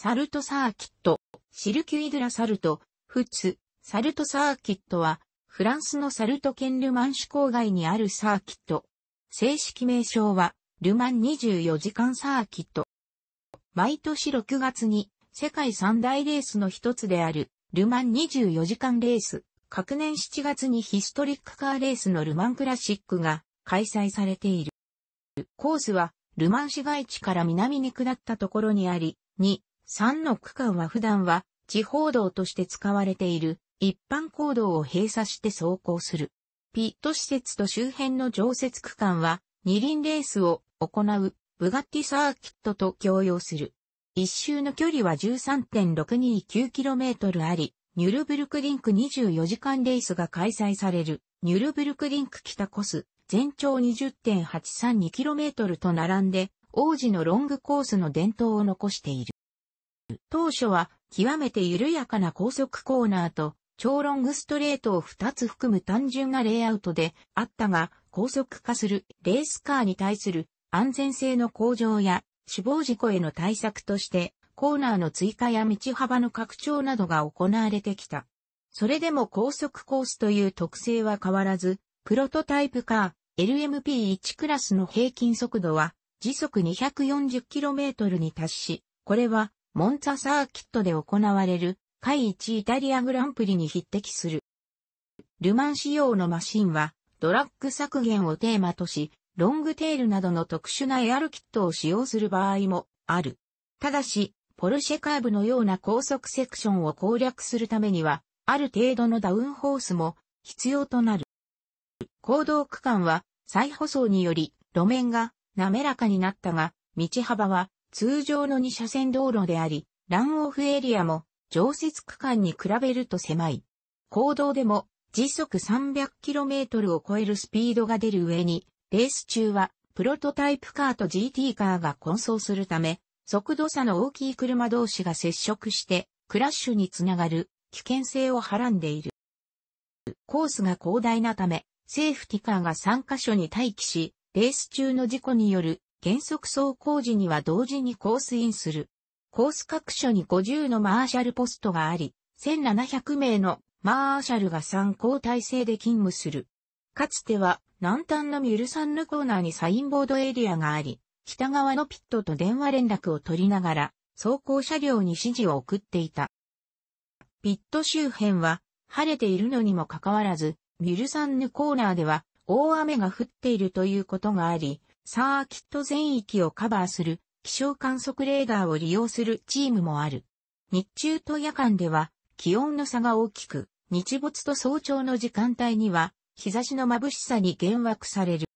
サルトサーキット、シルキュイドラサルト、フツ、サルトサーキットは、フランスのサルト県ルマン市郊外にあるサーキット。正式名称は、ルマン24時間サーキット。毎年6月に、世界三大レースの一つである、ルマン24時間レース、各年7月にヒストリックカーレースのルマンクラシックが開催されている。コースは、ルマン市街地から南に下ったところにあり、2、3の区間は普段は地方道として使われている一般公道を閉鎖して走行する。ピット施設と周辺の常設区間は二輪レースを行うブガッティサーキットと共用する。一周の距離は 13.629km あり、ニュルブルクリンク24時間レースが開催される、ニュルブルクリンク北コス、全長 20.832km と並んで、王子のロングコースの伝統を残している。当初は極めて緩やかな高速コーナーと超ロングストレートを2つ含む単純なレイアウトであったが高速化するレースカーに対する安全性の向上や死亡事故への対策としてコーナーの追加や道幅の拡張などが行われてきた。それでも高速コースという特性は変わらず、プロトタイプカー LMP1 クラスの平均速度は時速 240km に達し、これはモンツァサーキットで行われる、海1イタリアグランプリに匹敵する。ルマン仕様のマシンは、ドラッグ削減をテーマとし、ロングテールなどの特殊なエアルキットを使用する場合もある。ただし、ポルシェカーブのような高速セクションを攻略するためには、ある程度のダウンホースも必要となる。行動区間は再舗装により路面が滑らかになったが、道幅は通常の2車線道路であり、ランオフエリアも常設区間に比べると狭い。公道でも時速 300km を超えるスピードが出る上に、レース中はプロトタイプカーと GT カーが混走するため、速度差の大きい車同士が接触してクラッシュにつながる危険性をはらんでいる。コースが広大なため、セーフティカーが3カ所に待機し、レース中の事故による減速走行時には同時にコースインする。コース各所に50のマーシャルポストがあり、1700名のマーシャルが3交代制で勤務する。かつては南端のミュルサンヌコーナーにサインボードエリアがあり、北側のピットと電話連絡を取りながら、走行車両に指示を送っていた。ピット周辺は晴れているのにもかかわらず、ミュルサンヌコーナーでは大雨が降っているということがあり、サーキット全域をカバーする気象観測レーダーを利用するチームもある。日中と夜間では気温の差が大きく、日没と早朝の時間帯には日差しの眩しさに幻惑される。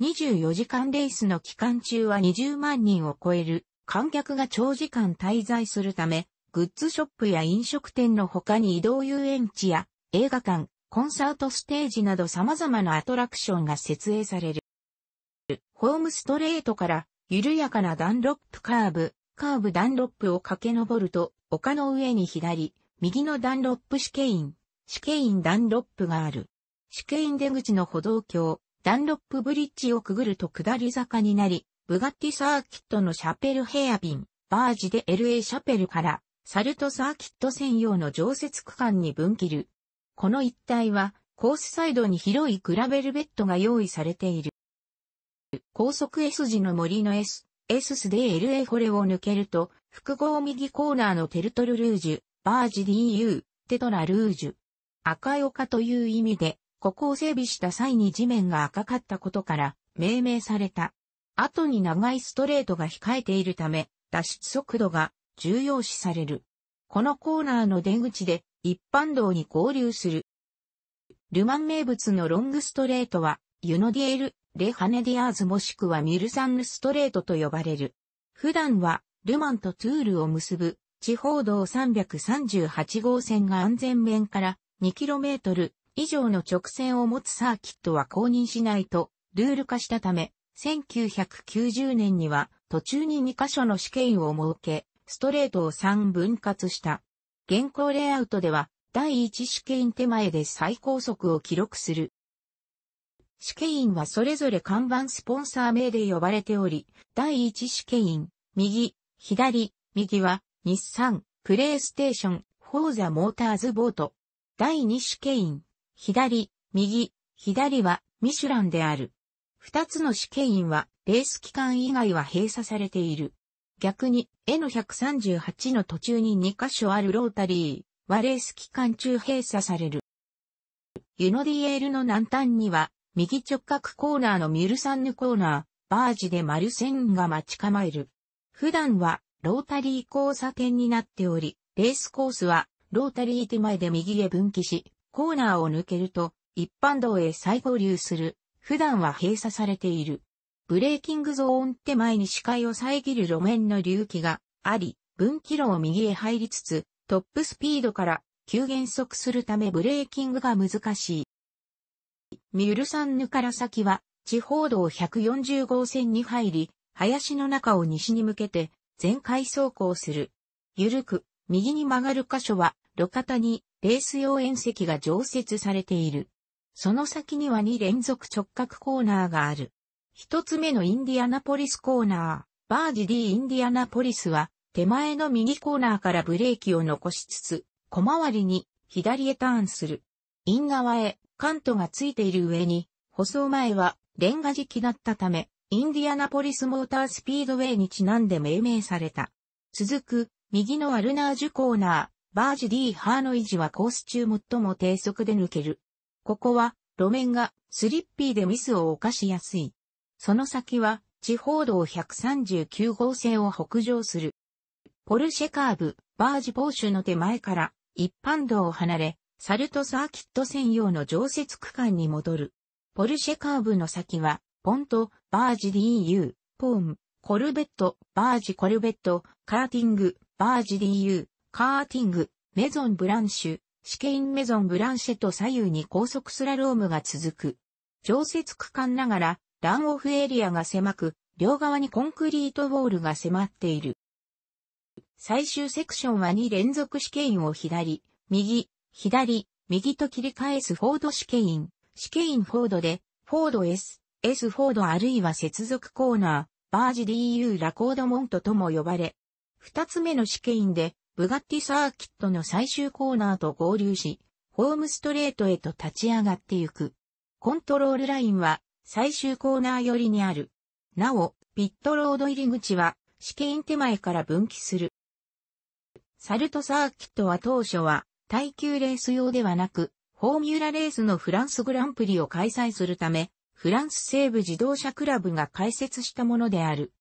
24時間レースの期間中は20万人を超える観客が長時間滞在するため、グッズショップや飲食店の他に移動遊園地や映画館、コンサートステージなど様々なアトラクションが設営される。ホームストレートから緩やかなダンロップカーブ、カーブダンロップを駆け上ると、丘の上に左、右のダンロップ試験員、試験員ダンロップがある。試験員出口の歩道橋、ダンロップブリッジをくぐると下り坂になり、ブガッティサーキットのシャペルヘアビン、バージで LA シャペルから、サルトサーキット専用の常設区間に分岐る。この一帯は、コースサイドに広いグラベルベッドが用意されている。高速 S 字の森の S、S スで LA ホレを抜けると、複合右コーナーのテルトルルージュ、バージ DU、テトラルージュ。赤い丘という意味で、ここを整備した際に地面が赤かったことから、命名された。後に長いストレートが控えているため、脱出速度が重要視される。このコーナーの出口で一般道に合流する。ルマン名物のロングストレートは、ユノディエルレ・ハネディアーズもしくはミルサンヌストレートと呼ばれる。普段は、ルマンとトゥールを結ぶ、地方道338号線が安全面から 2km 以上の直線を持つサーキットは公認しないと、ルール化したため、1990年には途中に2カ所の試験を設け、ストレートを3分割した。現行レイアウトでは、第1試験手前で最高速を記録する試験員はそれぞれ看板スポンサー名で呼ばれており、第一試験員、右、左、右は、日産、プレイステーション、フォーザモーターズボート。第二試験員、左、右、左は、ミシュランである。二つの試験員は、レース期間以外は閉鎖されている。逆に、N138 の途中に2箇所あるロータリーはレース期間中閉鎖される。ユノディエールの南端には右直角コーナーのミルサンヌコーナー、バージでマルセンが待ち構える。普段はロータリー交差点になっており、レースコースはロータリー手前で右へ分岐し、コーナーを抜けると一般道へ再合流する。普段は閉鎖されている。ブレーキングゾーン手前に視界を遮る路面の隆起があり、分岐路を右へ入りつつ、トップスピードから急減速するためブレーキングが難しい。ミルサンぬから先は、地方道140号線に入り、林の中を西に向けて、全開走行する。ゆるく、右に曲がる箇所は、路肩に、レース用縁石が常設されている。その先には2連続直角コーナーがある。一つ目のインディアナポリスコーナー、バージディインディアナポリスは、手前の右コーナーからブレーキを残しつつ、小回りに左へターンする。イン側へカントがついている上に、舗装前はレンガ敷期だったため、インディアナポリスモータースピードウェイにちなんで命名された。続く、右のアルナージュコーナー、バージディハーの維持はコース中最も低速で抜ける。ここは、路面がスリッピーでミスを犯しやすい。その先は、地方道139号線を北上する。ポルシェカーブ、バージポーシュの手前から、一般道を離れ、サルトサーキット専用の常設区間に戻る。ポルシェカーブの先は、ポント、バージ DU、ポーン、コルベット、バージコルベット、カーティング、バージ DU、カーティング、メゾンブランシュ、シケインメゾンブランシェと左右に高速スラロームが続く。常設区間ながら、ランオフエリアが狭く、両側にコンクリートウォールが迫っている。最終セクションは2連続試験を左、右、左、右と切り返すフォード試験員、試験員フォードで、フォード S、S フォードあるいは接続コーナー、バージ DU ラコードモントとも呼ばれ、二つ目の試験員で、ブガッティサーキットの最終コーナーと合流し、ホームストレートへと立ち上がってゆく。コントロールラインは最終コーナー寄りにある。なお、ピットロード入り口は試験手前から分岐する。サルトサーキットは当初は耐久レース用ではなく、フォーミュラレースのフランスグランプリを開催するため、フランス西部自動車クラブが開設したものである。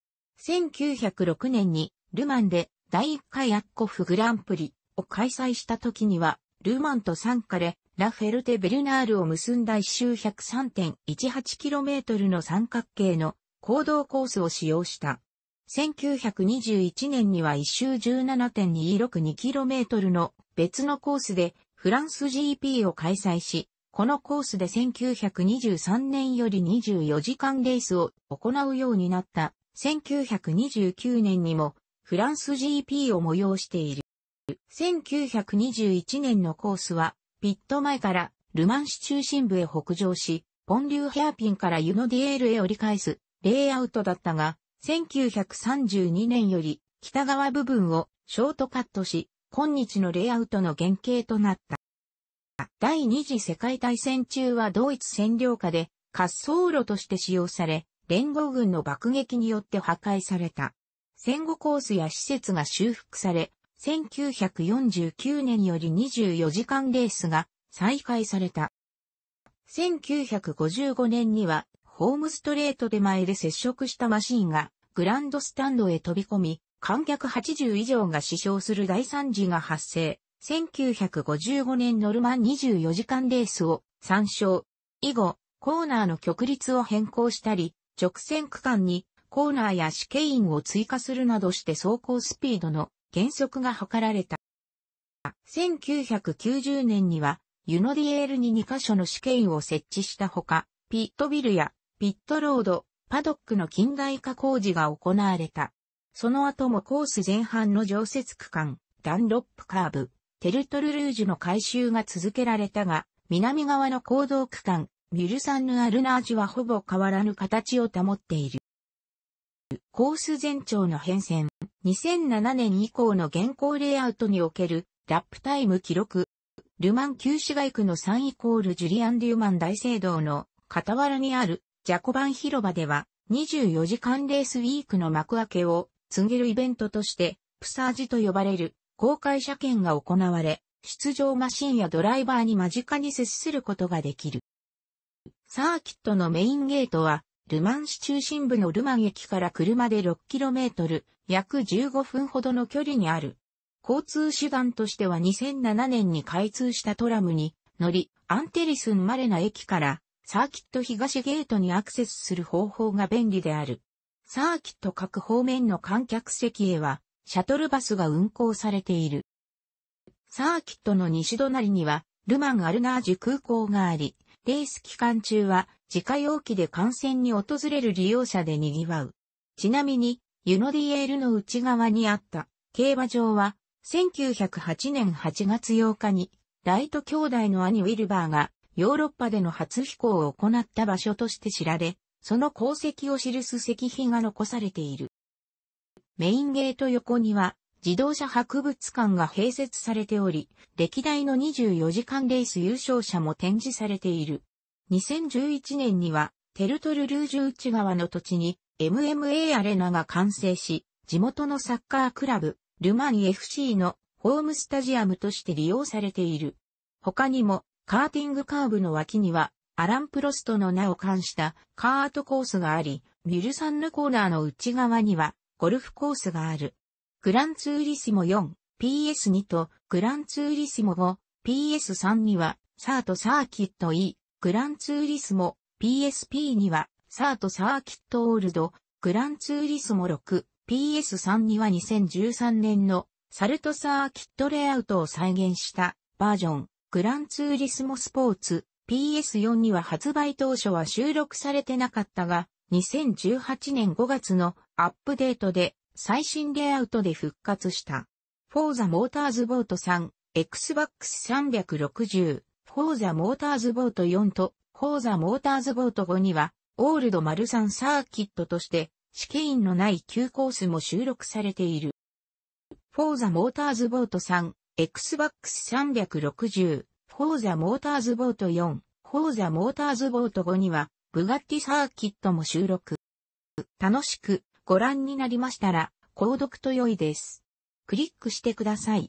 1906年に、ルマンで第1回アッコフグランプリを開催した時には、ルマンと参加で、ラフェルテ・ベルナールを結んだ一周 103.18km の三角形の行動コースを使用した。1921年には一周 17.262km の別のコースでフランス GP を開催し、このコースで1923年より24時間レースを行うようになった1929年にもフランス GP を催している。1921年のコースはピット前からルマン市中心部へ北上し、ポンリューヘアピンからユノディエールへ折り返すレイアウトだったが、1932年より北側部分をショートカットし、今日のレイアウトの原型となった。第二次世界大戦中はドイツ占領下で滑走路として使用され、連合軍の爆撃によって破壊された。戦後コースや施設が修復され、1949年より24時間レースが再開された。1955年にはホームストレート手前で接触したマシンが、グランドスタンドへ飛び込み、観客80以上が死傷する大惨事が発生。1955年ノルマン24時間レースを参照。以後、コーナーの曲率を変更したり、直線区間にコーナーや試験員を追加するなどして走行スピードの減速が図られた。1990年には、ユノディエールに2カ所の試験員を設置したほか、ピットビルやピットロード、パドックの近代化工事が行われた。その後もコース前半の常設区間、ダンロップカーブ、テルトルルージュの改修が続けられたが、南側の行動区間、ミルサンヌ・アルナージュはほぼ変わらぬ形を保っている。コース全長の変遷、2007年以降の現行レイアウトにおけるラップタイム記録、ルマン旧市街区の3イコールジュリアン・デューマン大聖堂の傍らにあるジャコバン広場では、24時間レースウィークの幕開けを告げるイベントとして、プサージと呼ばれる公開車検が行われ、出場マシンやドライバーに間近に接することができる。サーキットのメインゲートは、ルマン市中心部のルマン駅から車で 6km、約15分ほどの距離にある。交通手段としては2007年に開通したトラムに乗り、アンテリスンマレナ駅からサーキット東ゲートにアクセスする方法が便利である。サーキット各方面の観客席へは、シャトルバスが運行されている。サーキットの西隣には、ルマン・アルナージュ空港があり、レース期間中は、自家用機で観戦に訪れる利用者で賑わう。ちなみに、ユノディエールの内側にあった、競馬場は、1908年8月8日に、ライト兄弟の兄ウィルバーが、ヨーロッパでの初飛行を行った場所として知られ、その功績を記す石碑が残されている。メインゲート横には自動車博物館が併設されており、歴代の24時間レース優勝者も展示されている。2011年にはテルトルルージュ内側の土地に MMA アレナが完成し、地元のサッカークラブ、ルマン FC のホームスタジアムとして利用されている。他にもカーティングカーブの脇には、アラン・プロストの名を冠したカートコースがあり、ミルサンヌコーナーの内側には、ゴルフコースがある。グランツーリシモ 4PS2 とグランツーリシモ 5PS3 にはサートサーキット E、グランツーリスモ PSP にはサートサーキットオールド、グランツーリスモ 6PS3 には2013年のサルトサーキットレイアウトを再現したバージョン、グランツーリスモスポーツ PS4 には発売当初は収録されてなかったが、2018年5月のアップデートで最新レイアウトで復活した。フォーザモーターズボート3、Xbox 360、フォーザモーターズボート4と、フォーザモーターズボート5には、オールドマルサンサーキットとして、試験員のない旧コースも収録されている。フォーザモーターズボート3、Xbox 360、フォーザモーターズボート4、フォーザモーターズボート5には、ブガッティサーキットも収録。楽しくご覧になりましたら、購読と良いです。クリックしてください。